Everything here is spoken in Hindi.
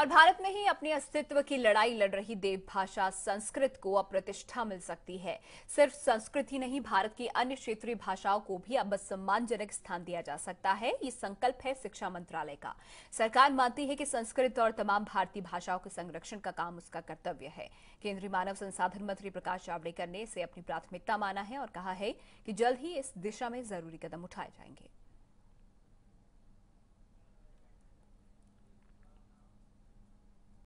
और भारत में ही अपने अस्तित्व की लड़ाई लड़ रही देव भाषा संस्कृत को अब प्रतिष्ठा मिल सकती है सिर्फ संस्कृत ही नहीं भारत की अन्य क्षेत्रीय भाषाओं को भी अब सम्मानजनक स्थान दिया जा सकता है ये संकल्प है शिक्षा मंत्रालय का सरकार मानती है कि संस्कृत और तमाम भारतीय भाषाओं के संरक्षण का काम उसका कर्तव्य है केंद्रीय मानव संसाधन मंत्री प्रकाश जावड़ेकर ने इसे अपनी प्राथमिकता माना है और कहा है कि जल्द ही इस दिशा में जरूरी कदम उठाए जाएंगे